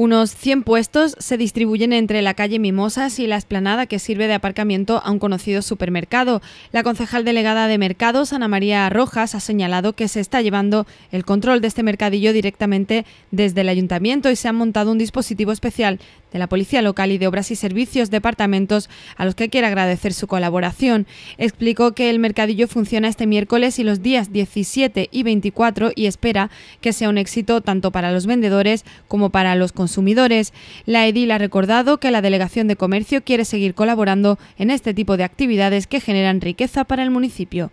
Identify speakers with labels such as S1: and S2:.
S1: Unos 100 puestos se distribuyen entre la calle Mimosas y la esplanada que sirve de aparcamiento a un conocido supermercado. La concejal delegada de Mercados, Ana María Rojas, ha señalado que se está llevando el control de este mercadillo directamente desde el ayuntamiento y se ha montado un dispositivo especial de la Policía Local y de Obras y Servicios departamentos a los que quiere agradecer su colaboración. Explicó que el mercadillo funciona este miércoles y los días 17 y 24 y espera que sea un éxito tanto para los vendedores como para los consumidores consumidores. La edil ha recordado que la Delegación de Comercio quiere seguir colaborando en este tipo de actividades que generan riqueza para el municipio.